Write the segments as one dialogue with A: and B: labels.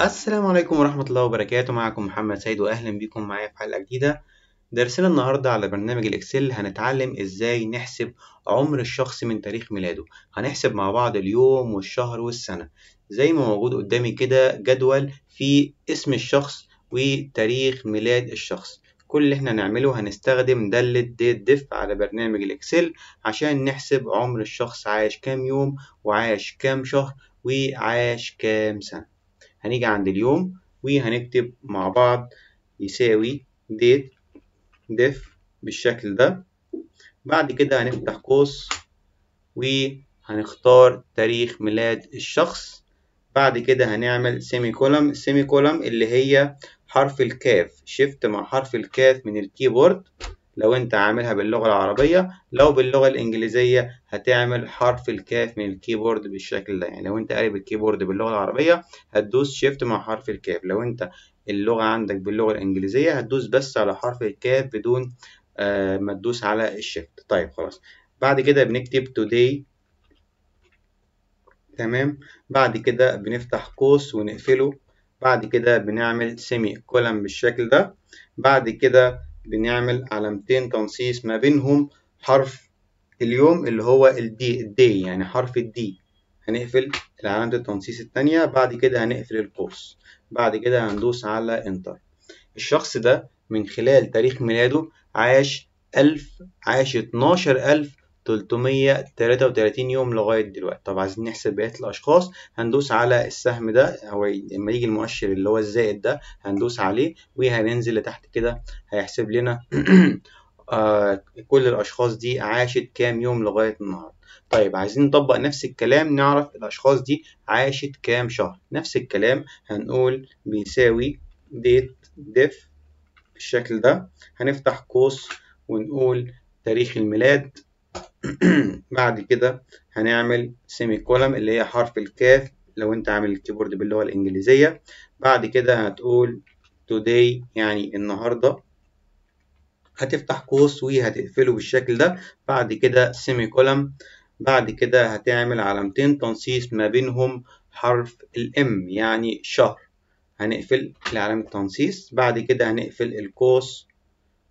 A: السلام عليكم ورحمة الله وبركاته معكم محمد سيد وأهلا بكم معايا في حلقة جديدة درسنا النهاردة على برنامج الإكسل هنتعلم إزاي نحسب عمر الشخص من تاريخ ميلاده هنحسب مع بعض اليوم والشهر والسنة زي ما موجود قدامي كده جدول فيه اسم الشخص وتاريخ ميلاد الشخص كل اللي احنا هنعمله هنستخدم دالة ديت دف على برنامج الإكسل عشان نحسب عمر الشخص عاش كام يوم وعاش كام شهر وعاش كام سنة هنيجي عند اليوم وهنكتب مع بعض يساوي ديت ديف بالشكل ده بعد كده هنفتح قوس وهنختار تاريخ ميلاد الشخص بعد كده هنعمل سيمي كولم السيمي كولم اللي هي حرف الكاف شيفت مع حرف الكاف من الكيبورد لو انت عاملها باللغة العربية لو باللغة الانجليزية هتعمل حرف الكاف من الكيبورد بالشكل ده يعني لو انت قارب الكيبورد باللغة العربية هتدوس شيفت مع حرف الكاف لو انت اللغة عندك باللغة الانجليزية هتدوس بس على حرف الكاف بدون آه ما تدوس على الشيفت طيب خلاص بعد كده بنكتب today تمام بعد كده بنفتح قوس ونقفله بعد كده بنعمل سيمي كولم بالشكل ده بعد كده بنعمل علامتين تنصيص ما بينهم حرف اليوم اللي هو الدي الدي يعني حرف الدي هنقفل علامة التنصيص التانية بعد كده هنقفل القوس بعد كده هندوس على انتر الشخص ده من خلال تاريخ ميلاده عاش ألف عاش اتناشر ألف 333 يوم لغاية دلوقتي طب عايزين نحسب بقية الأشخاص هندوس على السهم ده هو لما يجي المؤشر اللي هو الزائد ده هندوس عليه وهننزل لتحت كده هيحسب لنا آه كل الأشخاص دي عاشت كام يوم لغاية النهاردة طيب عايزين نطبق نفس الكلام نعرف الأشخاص دي عاشت كام شهر نفس الكلام هنقول بيساوي ديت ديف بالشكل ده هنفتح قوس ونقول تاريخ الميلاد بعد كده هنعمل سيمي كولم اللي هي حرف الكاف لو انت عامل الكيبورد باللغة الإنجليزية بعد كده هتقول today يعني النهاردة هتفتح قوس وهتقفله بالشكل ده بعد كده سيمي كولم بعد كده هتعمل علامتين تنصيص ما بينهم حرف الام يعني شهر هنقفل العلامة التنصيص بعد كده هنقفل القوس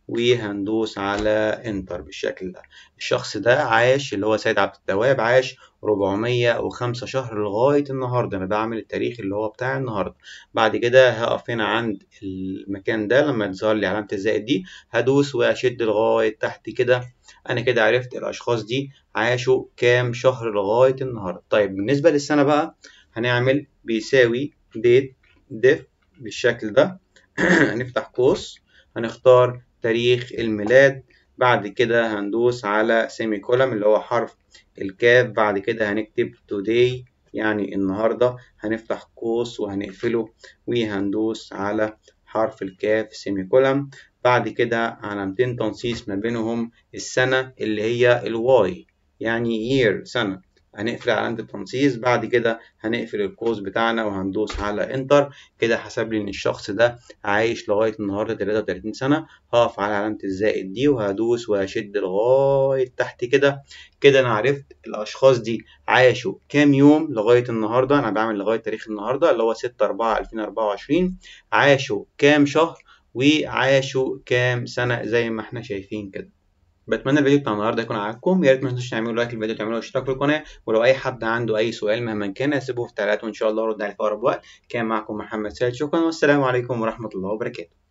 A: وهندوس على انتر بالشكل ده الشخص ده عاش اللي هو سيد عبد التواب عاش 405 شهر لغاية النهاردة أنا بعمل التاريخ اللي هو بتاع النهاردة بعد كده هقف هنا عند المكان ده لما تظهر لي علامة الزائد دي هدوس وأشد لغاية تحت كده أنا كده عرفت الأشخاص دي عاشوا كام شهر لغاية النهاردة طيب بالنسبة للسنة بقى هنعمل بيساوي ديت ديف بالشكل ده هنفتح قوس هنختار تاريخ الميلاد بعد كده هندوس على سيمي كولم اللي هو حرف الكاف بعد كده هنكتب today يعني النهاردة هنفتح قوس وهنقفله وهندوس على حرف الكاف سيمي كولم بعد كده علامتين تنصيص ما بينهم السنة اللي هي الواي يعني year سنة هنقفل علامة التنصيص بعد كده هنقفل القوس بتاعنا وهندوس على انتر كده حسب لي ان الشخص ده عايش لغاية النهاردة 33 سنة هقف على علامة الزائد دي وهدوس وهشد لغاية تحت كده كده انا عرفت الاشخاص دي عاشوا كام يوم لغاية النهاردة انا بعمل لغاية تاريخ النهاردة اللي هو 6 4 2024 عاشوا كام شهر وعاشوا كام سنة زي ما احنا شايفين كده بتمنى الفيديو بتاع النهارده يكون عاجبكم يا ريت ما تنسوش تعملوا لايك للفيديو وتعملوا اشتراك في القناه ولو اي حد عنده اي سؤال مهما كان اسيبه في التعليقات وان شاء الله ارد عليه في اقرب وقت كان معكم محمد سيد شكرا والسلام عليكم ورحمه الله وبركاته